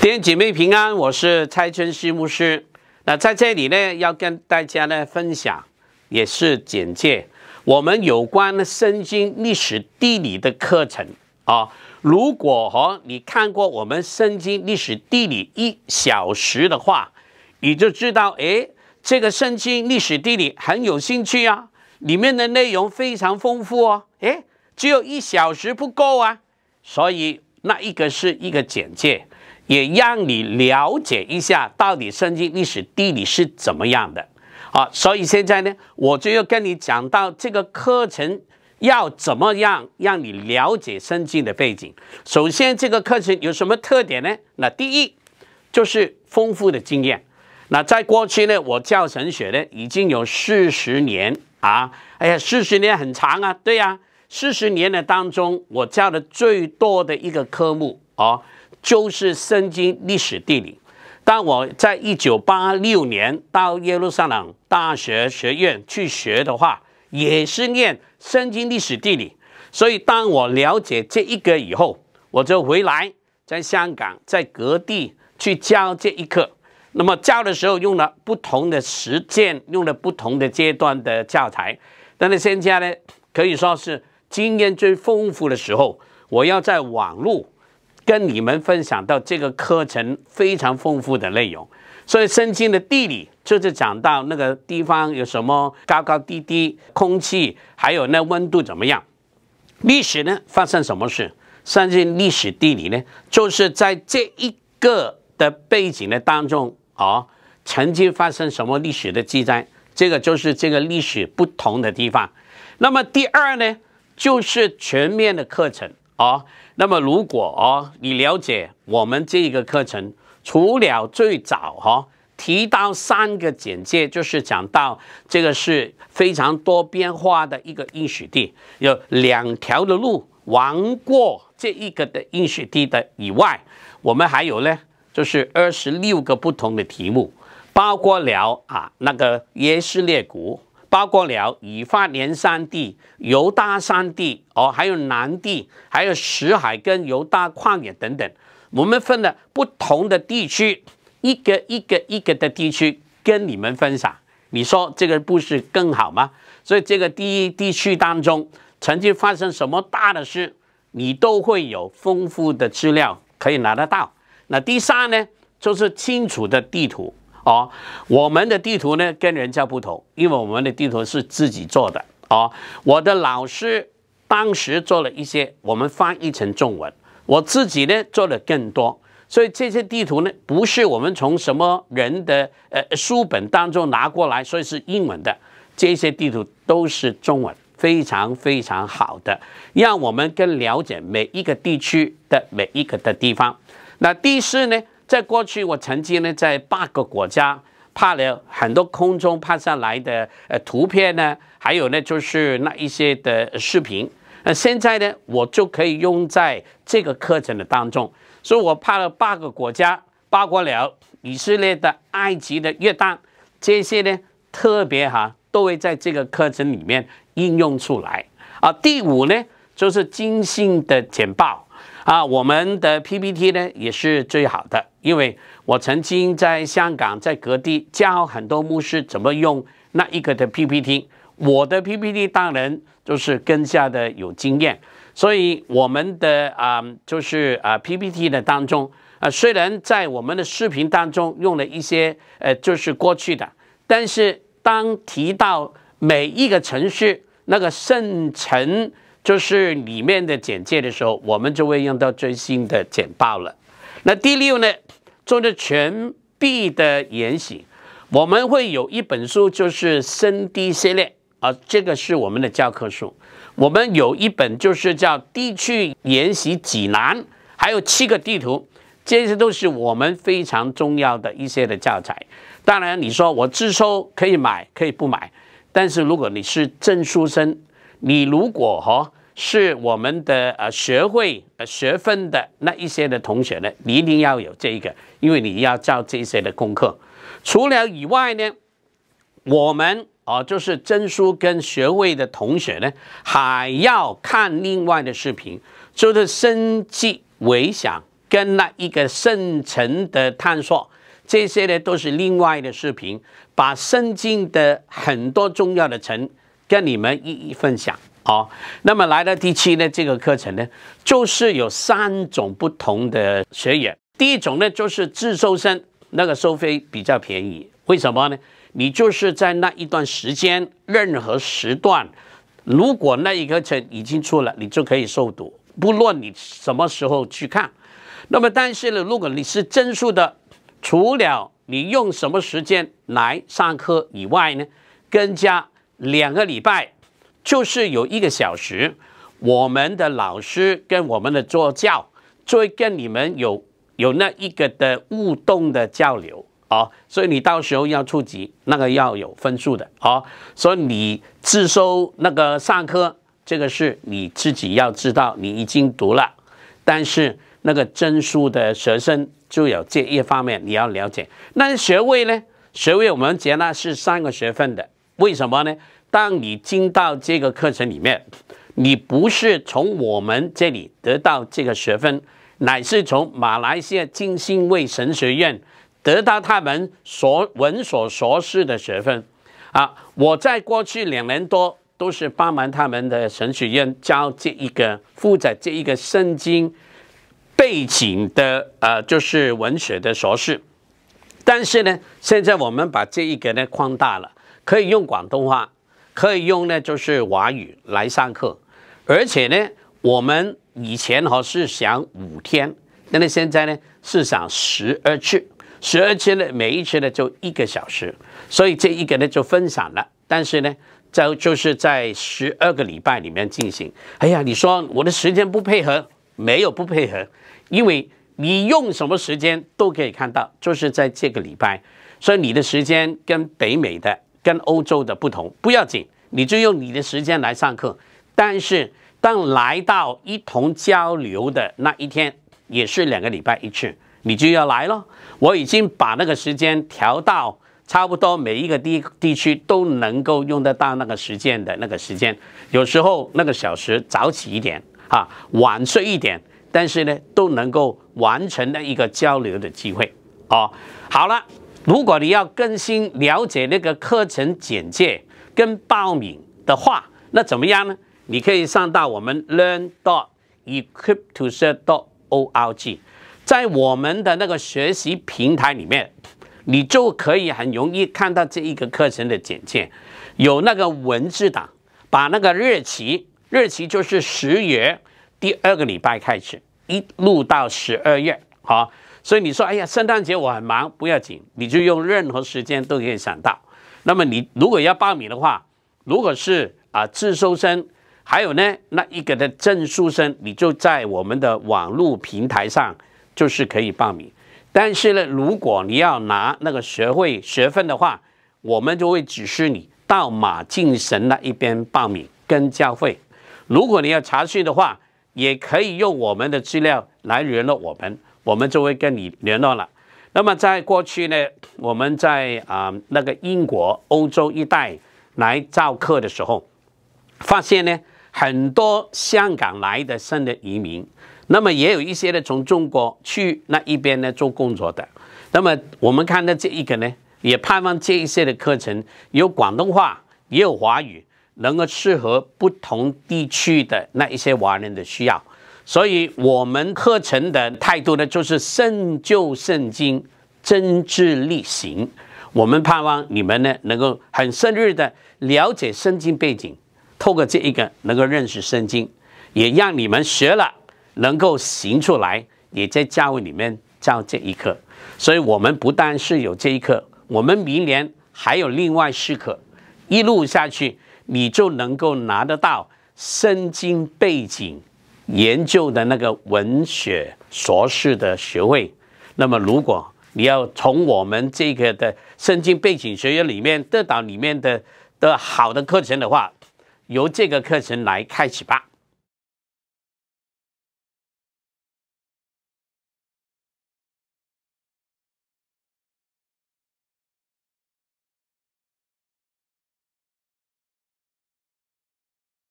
天姐妹平安，我是蔡春师牧师。那在这里呢，要跟大家呢分享，也是简介我们有关圣经历史地理的课程啊。如果哈你看过我们圣经历史地理一小时的话，你就知道，哎，这个圣经历史地理很有兴趣啊，里面的内容非常丰富哦。哎，只有一小时不够啊，所以那一个是一个简介。也让你了解一下到底圣经历史地理是怎么样的。好，所以现在呢，我就要跟你讲到这个课程要怎么样让你了解圣经的背景。首先，这个课程有什么特点呢？那第一就是丰富的经验。那在过去呢，我教神学呢已经有四十年啊！哎呀，四十年很长啊。对呀，四十年的当中，我教的最多的一个科目啊。就是圣经历史地理，当我在一九八六年到耶路撒冷大学学院去学的话，也是念圣经历史地理。所以当我了解这一个以后，我就回来在香港在各地去教这一课。那么教的时候用了不同的实践，用了不同的阶段的教材。但是现在呢，可以说是经验最丰富的时候，我要在网络。跟你们分享到这个课程非常丰富的内容，所以圣经的地理就是讲到那个地方有什么高高低低、空气还有那温度怎么样。历史呢，发生什么事？圣经历史地理呢，就是在这一个的背景的当中啊，曾经发生什么历史的记载，这个就是这个历史不同的地方。那么第二呢，就是全面的课程。好，那么如果哦，你了解我们这一个课程，除了最早哈提到三个简介，就是讲到这个是非常多变化的一个应许地，有两条的路玩过这一个的应许地的以外，我们还有呢，就是二十六个不同的题目，包括了啊那个耶斯列谷包括了以法莲山地、犹大山地，哦，还有南地，还有石海跟犹大旷野等等，我们分了不同的地区，一个一个一个的地区跟你们分享。你说这个不是更好吗？所以这个第一地区当中曾经发生什么大的事，你都会有丰富的资料可以拿得到。那第三呢，就是清楚的地图。哦，我们的地图呢跟人家不同，因为我们的地图是自己做的。哦，我的老师当时做了一些，我们翻译成中文；我自己呢做的更多，所以这些地图呢不是我们从什么人的呃书本当中拿过来，所以是英文的。这些地图都是中文，非常非常好的，让我们更了解每一个地区的每一个的地方。那第四呢？在过去，我曾经呢在八个国家拍了很多空中拍下来的呃图片呢，还有呢就是那一些的视频。那现在呢，我就可以用在这个课程的当中。所以我拍了八个国家，包括了以色列的、埃及的、约旦这些呢，特别哈都会在这个课程里面应用出来。啊，第五呢就是精心的简报。啊，我们的 PPT 呢也是最好的，因为我曾经在香港在各地教很多牧师怎么用那一个的 PPT，我的 PPT 当然就是更加的有经验，所以我们的啊就是啊 PPT 的当中啊虽然在我们的视频当中用了一些呃就是过去的，但是当提到每一个城市那个圣城。就是里面的简介的时候，我们就会用到最新的简报了。那第六呢，做的全币的研习，我们会有一本书，就是《深地》系列啊，这个是我们的教科书。我们有一本就是叫《地区研习指南》，还有七个地图，这些都是我们非常重要的一些的教材。当然，你说我自收可以买，可以不买，但是如果你是证书生，你如果哈。是我们的呃学会呃学分的那一些的同学呢，你一定要有这一个，因为你要教这些的功课。除了以外呢，我们哦就是证书跟学位的同学呢，还要看另外的视频，就是生计微想跟那一个圣城的探索，这些呢都是另外的视频，把圣经的很多重要的城跟你们一一分享。好，那么来到第七呢？这个课程呢，就是有三种不同的学员。第一种呢，就是自收生，那个收费比较便宜。为什么呢？你就是在那一段时间，任何时段，如果那一课程已经出了，你就可以受读，不论你什么时候去看。那么，但是呢，如果你是证数的，除了你用什么时间来上课以外呢，更加两个礼拜。就是有一个小时，我们的老师跟我们的助教就会跟你们有有那一个的互动的交流啊，所以你到时候要触及那个要有分数的啊，所以你自收那个上课，这个是你自己要知道，你已经读了，但是那个证书的学生就有这一方面你要了解。那学位呢？学位我们接纳是三个学分的，为什么呢？当你进到这个课程里面，你不是从我们这里得到这个学分，乃是从马来西亚金信卫神学院得到他们所文所硕士的学分。啊，我在过去两年多都是帮忙他们的神学院教这一个负责这一个圣经背景的呃，就是文学的硕士。但是呢，现在我们把这一个呢扩大了，可以用广东话。可以用呢，就是华语来上课，而且呢，我们以前哈是想五天，但是现在呢是想十二次，十二次呢每一次呢就一个小时，所以这一个呢就分散了，但是呢就就是在十二个礼拜里面进行。哎呀，你说我的时间不配合，没有不配合，因为你用什么时间都可以看到，就是在这个礼拜，所以你的时间跟北美的。跟欧洲的不同不要紧，你就用你的时间来上课。但是当来到一同交流的那一天，也是两个礼拜一次，你就要来了。我已经把那个时间调到差不多每一个地地区都能够用得到那个时间的那个时间。有时候那个小时早起一点啊，晚睡一点，但是呢都能够完成的一个交流的机会哦，好了。如果你要更新了解那个课程简介跟报名的话，那怎么样呢？你可以上到我们 learn dot e q u i p t o t o r dot org，在我们的那个学习平台里面，你就可以很容易看到这一个课程的简介，有那个文字档，把那个日期，日期就是十月第二个礼拜开始，一路到十二月，好。所以你说，哎呀，圣诞节我很忙，不要紧，你就用任何时间都可以想到。那么你如果要报名的话，如果是啊自修生，还有呢那一个的证书生，你就在我们的网络平台上就是可以报名。但是呢，如果你要拿那个学会学分的话，我们就会指示你到马竞神那一边报名跟交费。如果你要查询的话，也可以用我们的资料来联络我们。我们就会跟你联络了。那么在过去呢，我们在啊那个英国欧洲一带来造课的时候，发现呢很多香港来的新的移民，那么也有一些呢从中国去那一边呢做工作的。那么我们看到这一个呢，也盼望这一些的课程有广东话，也有华语，能够适合不同地区的那一些华人的需要。所以，我们课程的态度呢，就是慎旧圣经，真知力行。我们盼望你们呢，能够很深入的了解圣经背景，透过这一个能够认识圣经，也让你们学了能够行出来，也在教会里面教这一课。所以，我们不但是有这一课，我们明年还有另外四课，一路下去，你就能够拿得到圣经背景。研究的那个文学硕士的学位，那么如果你要从我们这个的圣经背景学院里面得到里面的的好的课程的话，由这个课程来开启吧。